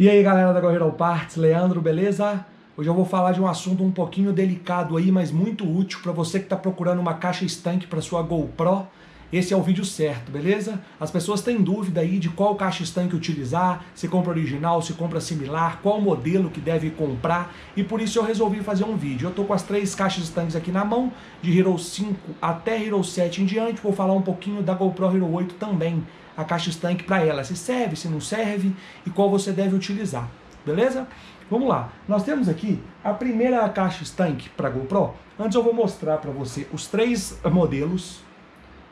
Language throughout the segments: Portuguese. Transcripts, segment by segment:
E aí galera da Guerreiro Parts, Leandro, beleza? Hoje eu vou falar de um assunto um pouquinho delicado aí, mas muito útil para você que está procurando uma caixa estanque para sua GoPro esse é o vídeo certo, beleza? As pessoas têm dúvida aí de qual caixa estanque utilizar, se compra original, se compra similar, qual modelo que deve comprar, e por isso eu resolvi fazer um vídeo. Eu tô com as três caixas estanques aqui na mão, de Hero 5 até Hero 7 em diante, vou falar um pouquinho da GoPro Hero 8 também, a caixa estanque para ela, se serve, se não serve e qual você deve utilizar, beleza? Vamos lá, nós temos aqui a primeira caixa estanque para GoPro. Antes eu vou mostrar para você os três modelos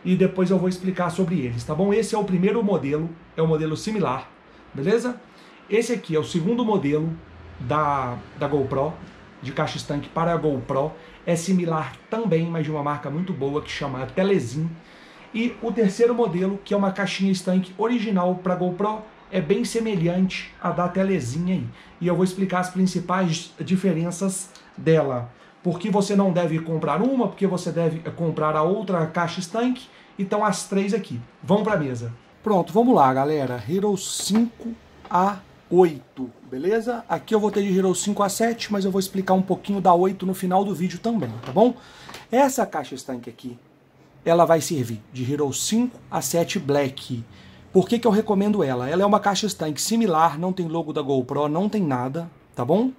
e depois eu vou explicar sobre eles, tá bom? Esse é o primeiro modelo, é um modelo similar, beleza? Esse aqui é o segundo modelo da, da GoPro, de caixa estanque para a GoPro. É similar também, mas de uma marca muito boa que chama Telezin. E o terceiro modelo, que é uma caixinha estanque original para a GoPro, é bem semelhante à da Telezin aí. E eu vou explicar as principais diferenças dela. Por que você não deve comprar uma, porque você deve comprar a outra caixa estanque então as três aqui. Vamos para a mesa. Pronto, vamos lá, galera. Hero 5 a 8, beleza? Aqui eu vou ter de Hero 5 a 7, mas eu vou explicar um pouquinho da 8 no final do vídeo também, tá bom? Essa caixa estanque aqui, ela vai servir de Hero 5 a 7 Black. Por que, que eu recomendo ela? Ela é uma caixa estanque similar, não tem logo da GoPro, não tem nada, tá bom?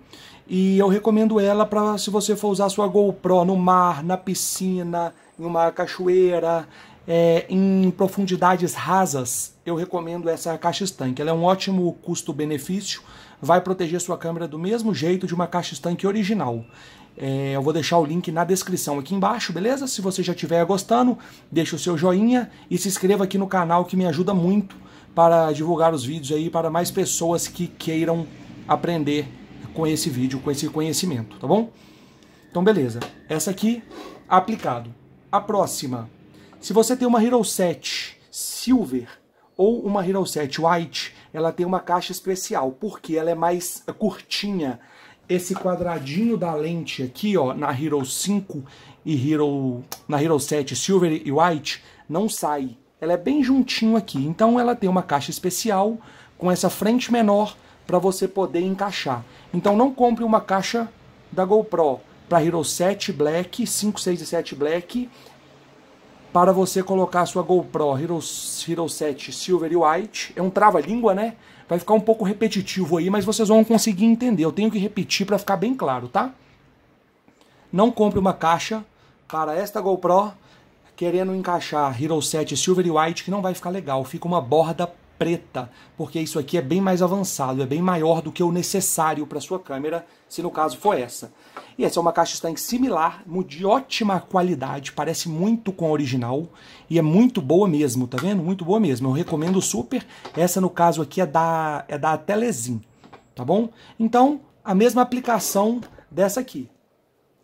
E eu recomendo ela para se você for usar sua GoPro no mar, na piscina, em uma cachoeira, é, em profundidades rasas, eu recomendo essa caixa estanque. Ela é um ótimo custo-benefício, vai proteger sua câmera do mesmo jeito de uma caixa estanque original. É, eu vou deixar o link na descrição aqui embaixo, beleza? Se você já estiver gostando, deixa o seu joinha e se inscreva aqui no canal que me ajuda muito para divulgar os vídeos aí para mais pessoas que queiram aprender com esse vídeo, com esse conhecimento, tá bom? Então beleza, essa aqui aplicado. A próxima se você tem uma Hero 7 Silver ou uma Hero 7 White, ela tem uma caixa especial, porque ela é mais curtinha. Esse quadradinho da lente aqui, ó, na Hero 5 e Hero, na Hero 7 Silver e White, não sai. Ela é bem juntinho aqui, então ela tem uma caixa especial com essa frente menor para você poder encaixar. Então não compre uma caixa da GoPro para Hero 7 Black, 5, 6 e 7 Black para você colocar a sua GoPro Hero, Hero 7 Silver e White. É um trava-língua, né? Vai ficar um pouco repetitivo aí, mas vocês vão conseguir entender. Eu tenho que repetir para ficar bem claro, tá? Não compre uma caixa para esta GoPro querendo encaixar Hero 7 Silver e White, que não vai ficar legal. Fica uma borda preta, porque isso aqui é bem mais avançado, é bem maior do que o necessário para sua câmera, se no caso for essa. E essa é uma caixa Stank similar, de ótima qualidade, parece muito com a original e é muito boa mesmo, tá vendo? Muito boa mesmo. Eu recomendo super. Essa no caso aqui é da é da Telezin, tá bom? Então, a mesma aplicação dessa aqui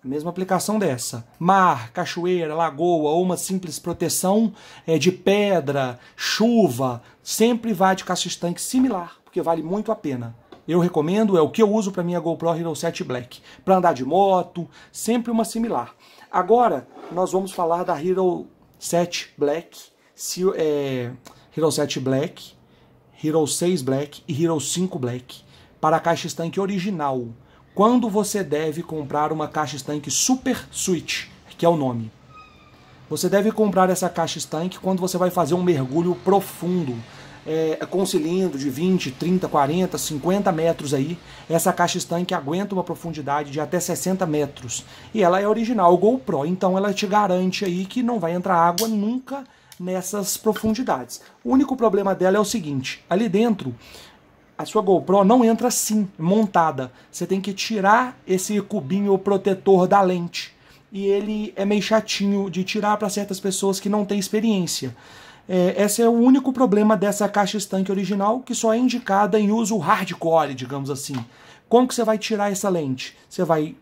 mesma aplicação dessa. Mar, cachoeira, lagoa ou uma simples proteção é, de pedra, chuva, sempre vá de caixa estanque similar, porque vale muito a pena. Eu recomendo, é o que eu uso para minha GoPro Hero 7 Black. Para andar de moto, sempre uma similar. Agora, nós vamos falar da Hero 7 Black, se, é, Hero 7 Black, Hero 6 Black e Hero 5 Black para a caixa estanque original quando você deve comprar uma caixa estanque Super Switch, que é o nome. Você deve comprar essa caixa estanque quando você vai fazer um mergulho profundo, é, é com um cilindro de 20, 30, 40, 50 metros aí. Essa caixa estanque aguenta uma profundidade de até 60 metros. E ela é original GoPro, então ela te garante aí que não vai entrar água nunca nessas profundidades. O único problema dela é o seguinte, ali dentro a sua GoPro não entra assim, montada. Você tem que tirar esse cubinho protetor da lente. E ele é meio chatinho de tirar para certas pessoas que não têm experiência. É, esse é o único problema dessa caixa estanque original, que só é indicada em uso hardcore, digamos assim. Como que você vai tirar essa lente? Você vai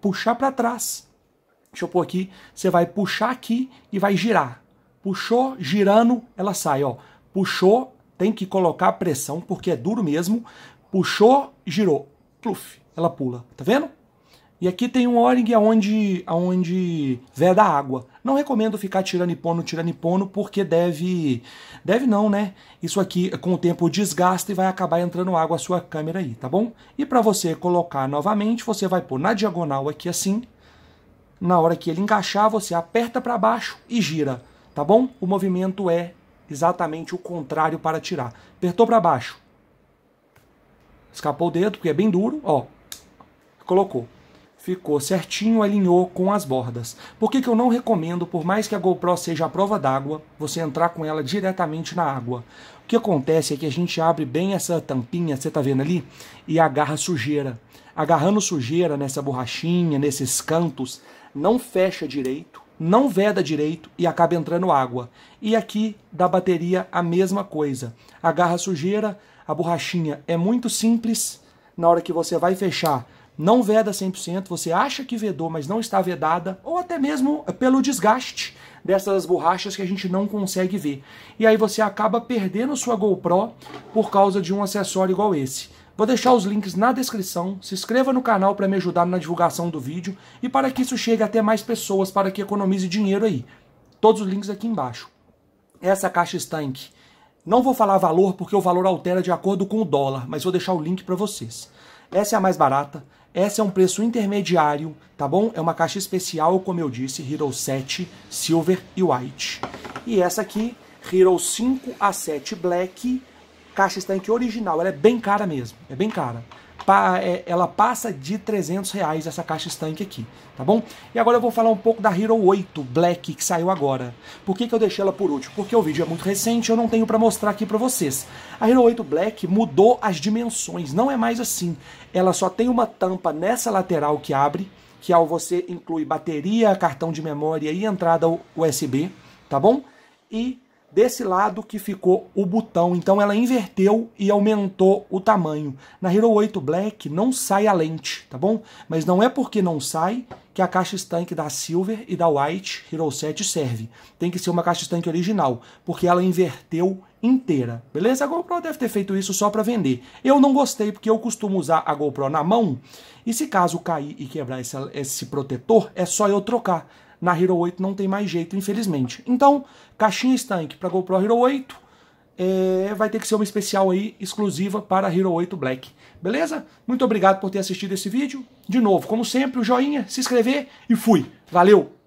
puxar para trás. Deixa eu pôr aqui. Você vai puxar aqui e vai girar. Puxou, girando, ela sai, ó. Puxou, tem que colocar pressão, porque é duro mesmo. Puxou, girou. Pluf, ela pula. Tá vendo? E aqui tem um O-ring aonde, aonde veda água. Não recomendo ficar tirando pono, tirando pono, porque deve... Deve não, né? Isso aqui, com o tempo, desgasta e vai acabar entrando água a sua câmera aí, tá bom? E para você colocar novamente, você vai pôr na diagonal aqui assim. Na hora que ele encaixar, você aperta para baixo e gira, tá bom? O movimento é exatamente o contrário para tirar. Apertou para baixo. Escapou o dedo, porque é bem duro, ó. Colocou. Ficou certinho, alinhou com as bordas. Por que, que eu não recomendo, por mais que a GoPro seja a prova d'água, você entrar com ela diretamente na água? O que acontece é que a gente abre bem essa tampinha, você tá vendo ali, e agarra sujeira. Agarrando sujeira nessa borrachinha, nesses cantos, não fecha direito não veda direito e acaba entrando água. E aqui da bateria a mesma coisa. Agarra sujeira, a borrachinha é muito simples. Na hora que você vai fechar, não veda 100%, você acha que vedou, mas não está vedada, ou até mesmo pelo desgaste dessas borrachas que a gente não consegue ver. E aí você acaba perdendo sua GoPro por causa de um acessório igual esse. Vou deixar os links na descrição, se inscreva no canal para me ajudar na divulgação do vídeo e para que isso chegue até mais pessoas, para que economize dinheiro aí. Todos os links aqui embaixo. Essa caixa estanque. Não vou falar valor porque o valor altera de acordo com o dólar, mas vou deixar o link para vocês. Essa é a mais barata, essa é um preço intermediário, tá bom? É uma caixa especial, como eu disse, Hero 7, Silver e White. E essa aqui, Hero 5 a 7 Black, caixa estanque original, ela é bem cara mesmo, é bem cara. Pa, é, ela passa de 300 reais essa caixa estanque aqui, tá bom? E agora eu vou falar um pouco da Hero 8 Black que saiu agora. Por que, que eu deixei ela por último? Porque o vídeo é muito recente eu não tenho para mostrar aqui para vocês. A Hero 8 Black mudou as dimensões, não é mais assim. Ela só tem uma tampa nessa lateral que abre, que ao você inclui bateria, cartão de memória e entrada USB, tá bom? E Desse lado que ficou o botão, então ela inverteu e aumentou o tamanho. Na Hero 8 Black não sai a lente, tá bom? Mas não é porque não sai que a caixa estanque da Silver e da White Hero 7 serve. Tem que ser uma caixa estanque original, porque ela inverteu inteira, beleza? A GoPro deve ter feito isso só para vender. Eu não gostei porque eu costumo usar a GoPro na mão e se caso cair e quebrar esse, esse protetor, é só eu trocar na Hero 8 não tem mais jeito, infelizmente. Então, caixinha estanque para GoPro Hero 8, é, vai ter que ser uma especial aí exclusiva para Hero 8 Black. Beleza? Muito obrigado por ter assistido esse vídeo. De novo, como sempre, o joinha, se inscrever e fui. Valeu!